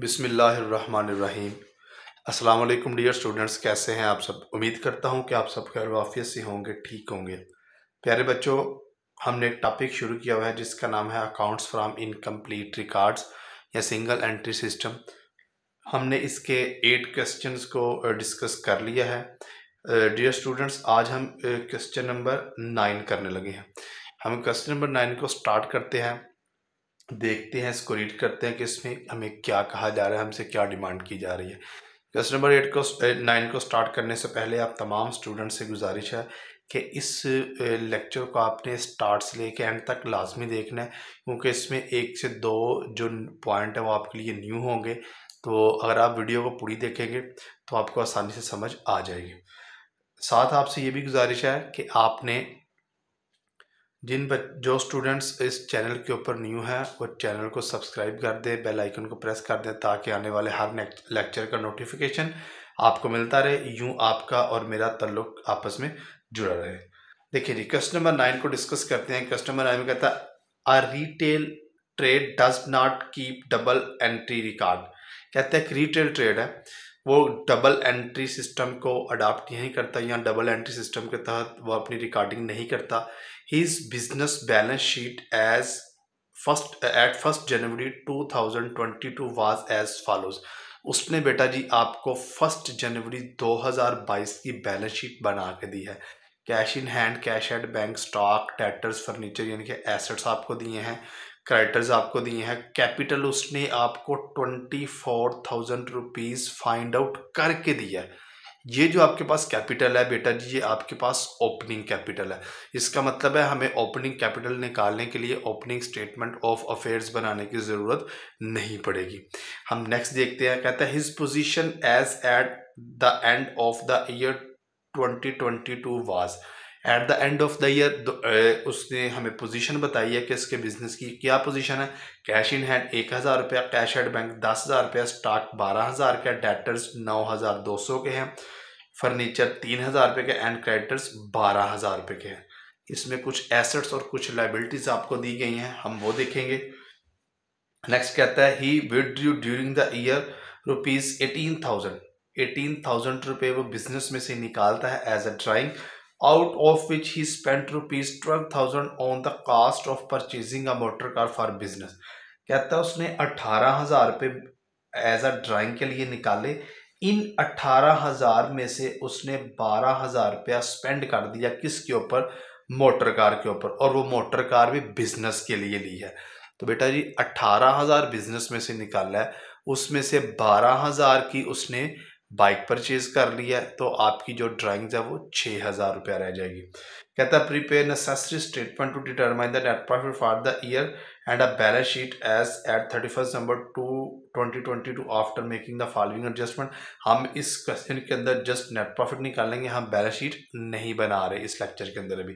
बिसमीम Aslam dear students कैसे हैं आप सब उम्मीद करता हूं कि आप सब खैर वाफियत से होंगे ठीक होंगे प्यारे बच्चों हमने एक टॉपिक शुरू किया हुआ है जिसका नाम है अकाउंट्स फ्राम इनकम्प्लीट रिकॉर्ड्स या सिंगल एंट्री सिस्टम हमने इसके एट क्वेश्चंस को डिस्कस कर लिया है डियर स्टूडेंट्स आज हम क्वेश्चन नंबर नाइन करने लगे हैं हम क्वेश्चन नंबर नाइन को स्टार्ट करते हैं देखते हैं इसको रीड करते हैं कि इसमें हमें क्या कहा जा रहा है हमसे क्या डिमांड की जा रही है क्वेश्चन नंबर एट को नाइन eh, को स्टार्ट करने से पहले आप तमाम स्टूडेंट से गुजारिश है कि इस लेक्चर eh, को आपने स्टार्ट से लेकर एंड तक लाजमी देखना है क्योंकि इसमें एक से दो जो पॉइंट है वो आपके लिए न्यू होंगे तो अगर आप वीडियो को पूरी देखेंगे तो आपको आसानी से समझ आ जाएगी साथ आपसे ये भी गुजारिश है कि आपने जिन जो स्टूडेंट्स इस चैनल के ऊपर न्यू है वो चैनल को सब्सक्राइब कर दें बेल आइकन को प्रेस कर दें ताकि आने वाले हर लेक्चर का नोटिफिकेशन आपको मिलता रहे यूँ आपका और मेरा तल्लुक आपस में जुड़ा रहे देखिए जी कस्टमर नाइन को डिस्कस करते हैं कस्टमर नाइन में कहता है a retail trade does not keep double entry record कहते हैं रिटेल ट्रेड है वो डबल एंट्री सिस्टम को अडाप्ट नहीं करता या डबल एंट्री सिस्टम के तहत वो अपनी रिकॉर्डिंग नहीं करता his business balance sheet as first at first January 2022 was as follows उसने बेटा जी आपको फर्स्ट जनवरी 2022 की बैलेंस शीट बना के दी है cash in hand cash at bank stock debtors furniture यानी कि एसेट्स आपको दिए हैं क्रेडिटर्स आपको दिए हैं कैपिटल उसने आपको twenty four thousand rupees find out करके दिया है ये जो आपके पास कैपिटल है बेटा जी ये आपके पास ओपनिंग कैपिटल है इसका मतलब है हमें ओपनिंग कैपिटल निकालने के लिए ओपनिंग स्टेटमेंट ऑफ अफेयर्स बनाने की ज़रूरत नहीं पड़ेगी हम नेक्स्ट देखते हैं कहता है his position as at the end of the year 2022 was at the end of the year उसने हमें पोजीशन बताई है कि इसके बिज़नेस की क्या पोजीशन है कैश इन हैंड एक हज़ार रुपया कैश एट बैंक दस हज़ार रुपया स्टॉक बारह हज़ार का डेटर्स नौ हज़ार दो सौ के हैं फर्नीचर तीन हज़ार रुपये के एंड क्रेडिटर्स बारह हज़ार रुपये के हैं इसमें कुछ एसेट्स और कुछ लाइबिलिटीज़ आपको दी गई हैं हम वो देखेंगे नेक्स्ट कहता है he withdrew during the year rupees eighteen thousand eighteen thousand रुपये वो बिजनेस में से निकालता है as a drawing out of which he spent rupees twelve thousand on the cost of purchasing a motor car for business कहता है उसने अठारह हज़ार रुपये एज अ ड्राइंग के लिए निकाले इन अट्ठारह हज़ार में से उसने बारह हज़ार रुपया स्पेंड कर दिया किसके ऊपर मोटर कार के ऊपर और वो मोटर कार भी बिज़नेस के लिए ली है तो बेटा जी अट्ठारह हज़ार बिज़नेस में से निकाला है उसमें से बारह हज़ार की उसने बाइक परचेज़ कर लिया तो आपकी जो ड्राइंग्स है वो छः हज़ार रुपया रह जाएगी कहता है prepare necessary statement to determine the net profit for the year and a balance sheet as at thirty first December two twenty twenty two after making the following adjustment हम इस क्वेश्चन के अंदर जस्ट नेट प्रॉफिट निकालेंगे हम balance sheet नहीं बना रहे इस लेक्चर के अंदर अभी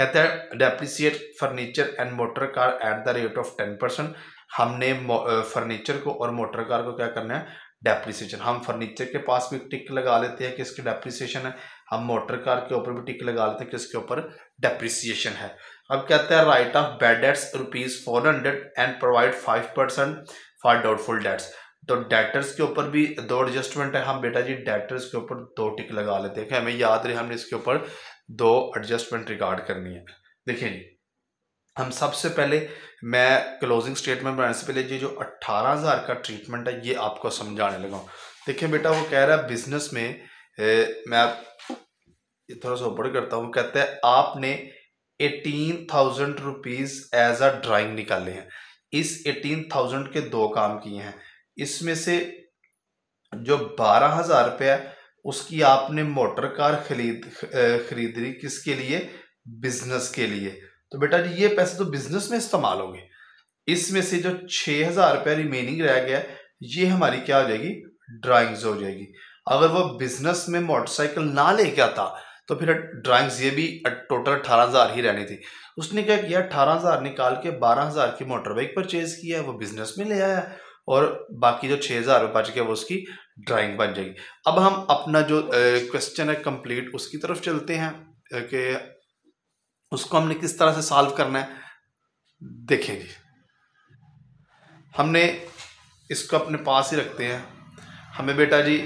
कहते हैं depreciate furniture and motor car at the rate of ten percent हमने फर्नीचर को और मोटर कार को क्या करना है डेप्रिसिएशन हम फर्नीचर के पास भी टिक लगा लेते हैं कि इसकी डेप्रिसिएशन है हम मोटर कार के ऊपर भी टिक लगा लेते हैं कि इसके ऊपर डेप्रिसिएशन है अब कहते हैं write off bad debts rupees four hundred and provide five percent for doubtful debts तो डेटर्स के ऊपर भी दो एडजस्टमेंट है हम बेटा जी डेटर्स के ऊपर दो टिक लगा लेते हैं हमें याद रहे हमने इसके ऊपर दो एडजस्टमेंट रिकॉर्ड करनी है देखिए जी हम सबसे पहले मैं क्लोजिंग स्टेटमेंट बनाने से पहले ये जो अट्ठारह हज़ार का ट्रीटमेंट है ये आपको समझाने लगा देखिए बेटा वो कह रहा है बिजनेस में ए, मैं थोड़ा सा ऊपर करता हूँ कहते हैं आपने eighteen thousand rupees as a drawing निकाले हैं इस एटीन थाउजेंड के दो काम किए हैं इसमें से जो बारह हज़ार रुपये है उसकी आपने मोटर कार खरीद खरीद किसके लिए बिजनेस के लिए तो बेटा जी ये पैसे तो बिजनेस में इस्तेमाल होंगे इसमें से जो छः हज़ार रुपया रिमेनिंग रह गया ये हमारी क्या हो जाएगी ड्राइंग्स हो जाएगी अगर वो बिजनेस में मोटरसाइकिल ना लेके आता तो फिर ड्राइंग्स ये भी टोटल अठारह हज़ार ही रहनी थी उसने क्या किया अठारह हज़ार निकाल के बारह हज़ार की मोटर बाइक परचेज़ किया वो बिज़नेस में ले आया और बाकी जो छः हज़ार रुपये बच गया वो उसकी ड्राइंग बन जाएगी अब हम अपना जो क्वेश्चन है कंप्लीट उसकी तरफ चलते हैं कि उसको हमने किस तरह से सॉल्व करना है देखेंगे हमने इसको अपने पास ही रखते हैं हमें बेटा जी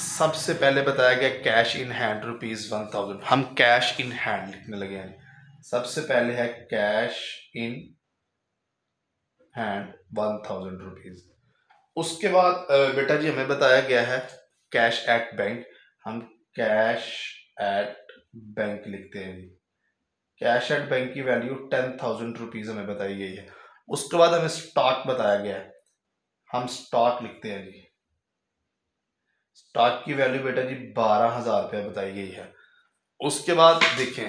सबसे पहले बताया गया cash in hand rupees one thousand हम कैश इन हैंड लिखने लगे हैं सबसे पहले है cash in hand one thousand rupees उसके बाद बेटा जी हमें बताया गया है कैश एट बैंक हम कैश एट बैंक लिखते हैं कैश एट बैंक की वैल्यू टेन थाउजेंड रुपीज़ हमें बताई गई है उसके बाद हमें स्टॉक बताया गया है हम स्टॉक लिखते हैं जी स्टॉक की वैल्यू बेटा जी बारह हज़ार रुपया बताई गई है उसके बाद देखें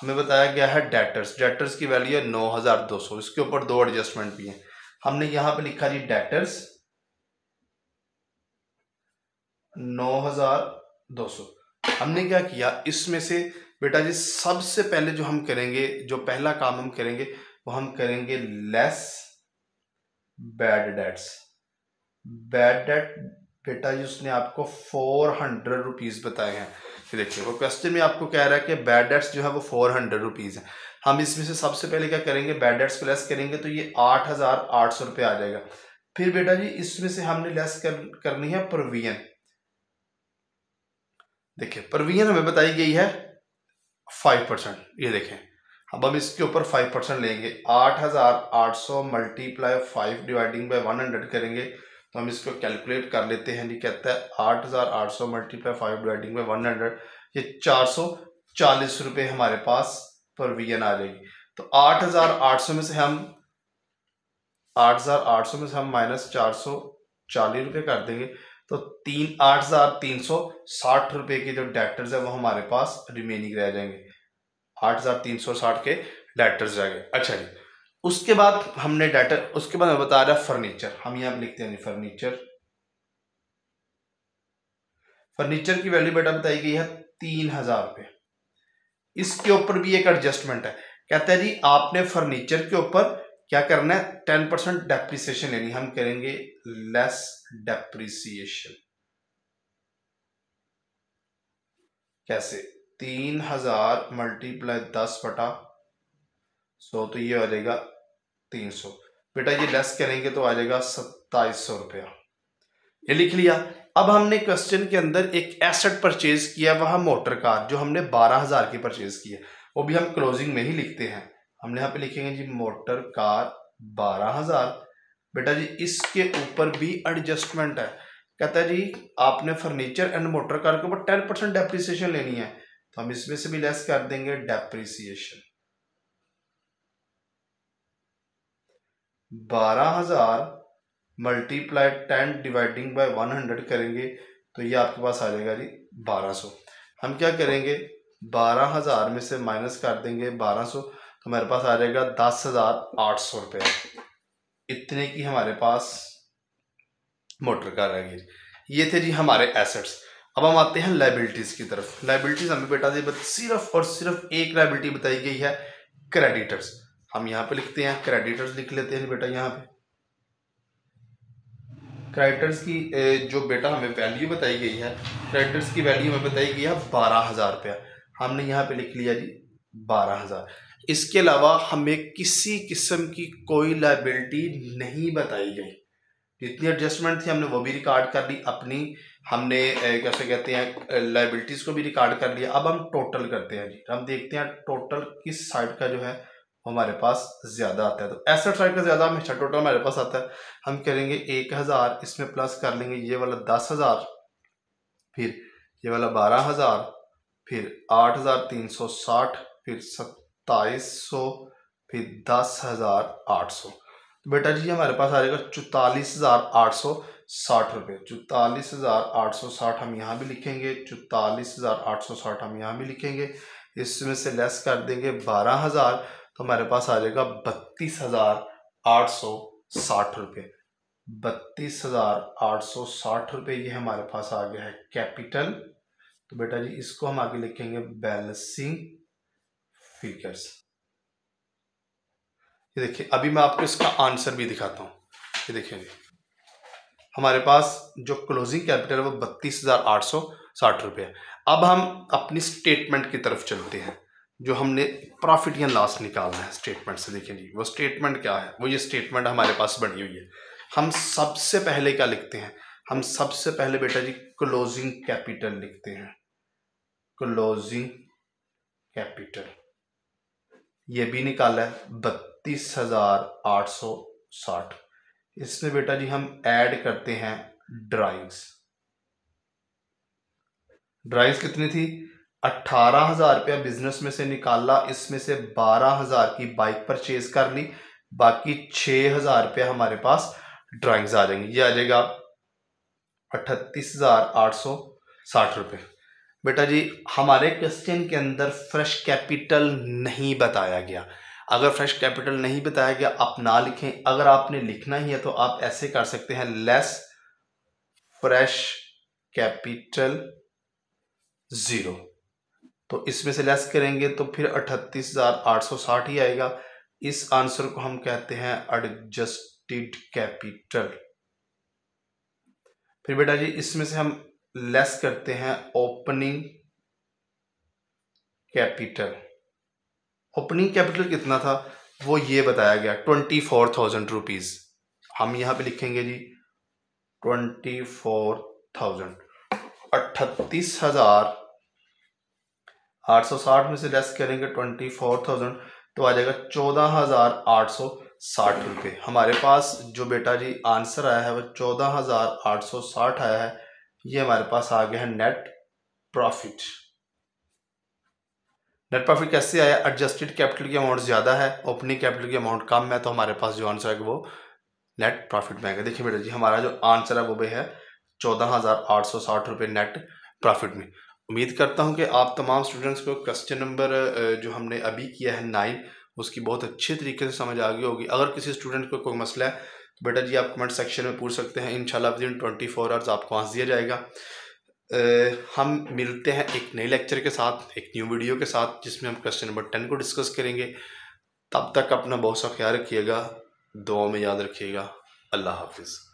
हमें बताया गया है डेटर्स डेटर्स की वैल्यू है नौ हज़ार दो सौ इसके ऊपर दो एडजस्टमेंट भी हैं हमने यहां पे लिखा जी डेटर्स नौ हजार दो सौ हमने क्या किया इसमें से बेटा जी सबसे पहले जो हम करेंगे जो पहला काम हम करेंगे वो हम करेंगे less bad debts bad debt बेटा जी उसने आपको फोर हंड्रेड रुपीज़ बताए हैं देखिए वो क्वेश्चन में आपको कह रहा है कि बैड डेट्स जो है वो फोर हंड्रेड रुपीज़ है हम इसमें से सबसे पहले क्या करेंगे बैड डेट्स लेस करेंगे तो ये आठ हज़ार आठ सौ रुपये आ जाएगा फिर बेटा जी इसमें से हमने लेस कर, करनी है प्रोविजन देखिए प्रोविजन हमें बताई गई है फाइव परसेंट ये देखें अब हम इसके ऊपर फाइव परसेंट लेंगे आठ हज़ार आठ सौ multiply five dividing by one hundred करेंगे तो हम इसको कैलकुलेट कर लेते हैं कहता है आठ हज़ार आठ सौ multiply five dividing by one hundred ये चार सौ चालीस रुपये हमारे पास पर वी एन आ जाएगी तो आठ हज़ार आठ सौ में से हम आठ हज़ार आठ सौ में से हम माइनस चार सौ चालीस रुपये कर देंगे तो तीन आठ हज़ार तीन सौ साठ रुपए के जो डैक्टर्स है वो हमारे पास रिमेनिंग रह जाएंगे आठ हज़ार तीन सौ साठ के डैक्टर्स रह गए अच्छा जी उसके बाद हमने डेटर उसके बाद मैं बता रहा फर्नीचर हम यहां पर लिखते हैं फर्नीचर फर्नीचर की वैल्यू बेटा बताई गई है तीन हजार रुपये इसके ऊपर भी एक एडजस्टमेंट है कहते हैं जी आपने फर्नीचर के ऊपर क्या करना है टेन परसेंट डेप्रिसिएशन यानी हम करेंगे लेस डेप्रिसिएशन कैसे तीन हजार मल्टीप्लाई दस बटा सो तो ये आ जाएगा तीन सौ बेटा ये लेस करेंगे तो आ जाएगा सत्ताईस सौ रुपया ये लिख लिया अब हमने क्वेश्चन के अंदर एक एसेट परचेज किया वह मोटर कार जो हमने बारह हजार की परचेज की है वो भी हम क्लोजिंग में ही लिखते हैं हमने यहाँ पे लिखेंगे जी मोटर कार बारह हज़ार बेटा जी इसके ऊपर भी एडजस्टमेंट है कहता है जी आपने फर्नीचर एंड मोटर कार के ऊपर टेन परसेंट डेप्रिसिएशन लेनी है तो हम इसमें से भी लेस कर देंगे डेप्रिसिएशन बारह हजार multiply ten dividing by one hundred करेंगे तो ये आपके पास आ जाएगा जी बारह सौ हम क्या करेंगे बारह हजार में से माइनस कर देंगे बारह सौ हमारे तो पास आ जाएगा दस हज़ार आठ सौ रुपये इतने की हमारे पास मोटर कार गिर ये थे जी हमारे एसेट्स अब हम आते हैं लाइबिलिटीज़ की तरफ लाइबिलिटीज़ हमें बेटा जी सिर्फ और सिर्फ एक लाइबिलिटी बताई गई है क्रेडिटर्स हम यहाँ पे लिखते हैं क्रेडिटर्स लिख लेते हैं बेटा यहाँ पे क्रेडिटर्स की जो बेटा हमें वैल्यू बताई गई है क्रेडिटर्स की वैल्यू हमें बताई गई है बारह हज़ार रुपया हमने यहाँ पे लिख लिया जी बारह हज़ार इसके अलावा हमें किसी किस्म की कोई लाइबिलिटी नहीं बताई गई जितनी एडजस्टमेंट थी हमने वो भी रिकॉर्ड कर ली अपनी हमने कैसे कहते हैं लाइबिलिटीज़ को भी रिकॉर्ड कर लिया अब हम टोटल करते हैं जी हम देखते हैं टोटल किस साइड का जो है हमारे पास ज़्यादा आता है तो एसेट साइड का ज़्यादा हमेशा टोटल हमारे पास आता है हम करेंगे एक हज़ार इसमें प्लस कर लेंगे ये वाला दस हज़ार फिर ये वाला बारह हज़ार फिर आठ हज़ार तीन सौ साठ फिर सत सत्ताईस सौ फिर दस हज़ार आठ सौ तो बेटा जी हमारे पास आ जाएगा चौतालीस हज़ार आठ सौ साठ रुपये चौतालीस हज़ार आठ सौ साठ हम यहाँ भी लिखेंगे चौतालीस हज़ार आठ सौ साठ हम यहाँ भी लिखेंगे इसमें से लेस कर देंगे बारह हज़ार तो हमारे पास आ जाएगा बत्तीस हज़ार आठ सौ साठ रुपये बत्तीस हज़ार आठ सौ साठ रुपये ये हमारे पास आ गया है कैपिटल तो बेटा जी इसको हम आगे लिखेंगे बैलेंसिंग फिगर्स ये देखिए अभी मैं आपको इसका आंसर भी दिखाता हूँ ये देखिए हमारे पास जो क्लोजिंग कैपिटल है वो बत्तीस हज़ार आठ सौ साठ रुपये अब हम अपनी स्टेटमेंट की तरफ चलते हैं जो हमने प्रॉफिट या लॉस निकालना है स्टेटमेंट से देखिए जी वो स्टेटमेंट क्या है वो ये स्टेटमेंट हमारे पास बनी हुई है हम सबसे पहले क्या लिखते हैं हम सबसे पहले बेटा जी क्लोजिंग कैपिटल लिखते हैं क्लोजिंग कैपिटल ये भी निकाला है बत्तीस हज़ार आठ सौ साठ इसमें बेटा जी हम ऐड करते हैं ड्राइंग्स ड्राइंग्स कितनी थी अट्ठारह हज़ार रुपया बिजनेस में से निकाला इसमें से बारह हज़ार की बाइक परचेज कर ली बाकी छह हज़ार रुपया हमारे पास ड्राइंग्स आ जाएंगी ये आ जाएगा अठतीस हज़ार आठ सौ साठ रुपये बेटा जी हमारे क्वेश्चन के अंदर फ्रेश कैपिटल नहीं बताया गया अगर फ्रेश कैपिटल नहीं बताया गया आप ना लिखें अगर आपने लिखना ही है तो आप ऐसे कर सकते हैं लेस फ्रेश कैपिटल ज़ीरो तो इसमें से लेस करेंगे तो फिर अठतीस हज़ार आठ सौ साठ ही आएगा इस आंसर को हम कहते हैं एडजस्टेड कैपिटल फिर बेटा जी इसमें से हम लेस करते हैं ओपनिंग कैपिटल ओपनिंग कैपिटल कितना था वो ये बताया गया ट्वेंटी फोर थाउजेंड रुपीज़ हम यहां पे लिखेंगे जी ट्वेंटी फोर थाउजेंड अट्ठतीस हज़ार आठ सौ साठ में से लेस करेंगे ट्वेंटी फोर थाउजेंड तो आ जाएगा चौदह हज़ार आठ सौ साठ रुपये हमारे पास जो बेटा जी आंसर आया है वो चौदह हज़ार आठ सौ साठ आया है ये हमारे पास आ गया है नेट प्रॉफिट नेट प्रॉफिट कैसे आया एडजस्टेड कैपिटल की अमाउंट ज़्यादा है ओपनिंग कैपिटल की अमाउंट कम है तो हमारे पास जो आंसर है वो नेट प्रॉफिट में आएगा देखिए बेटा जी हमारा जो आंसर है वो भी है चौदह हज़ार आठ सौ साठ रुपये नेट प्रॉफिट में उम्मीद करता हूँ कि आप तमाम स्टूडेंट्स को क्वेश्चन नंबर जो हमने अभी किया है नाइन उसकी बहुत अच्छे तरीके से समझ आ गई होगी अगर किसी स्टूडेंट को कोई मसला है बेटा जी आप कमेंट सेक्शन में पूछ सकते हैं इनशाला within twenty four hours आपको आंस दिया जाएगा आ, हम मिलते हैं एक नए लेक्चर के साथ एक न्यू वीडियो के साथ जिसमें हम क्वेश्चन नंबर टेन को डिस्कस करेंगे तब तक अपना बहुत सा ख्याल रखिएगा दुआ में याद रखिएगा अल्लाह हाफिज़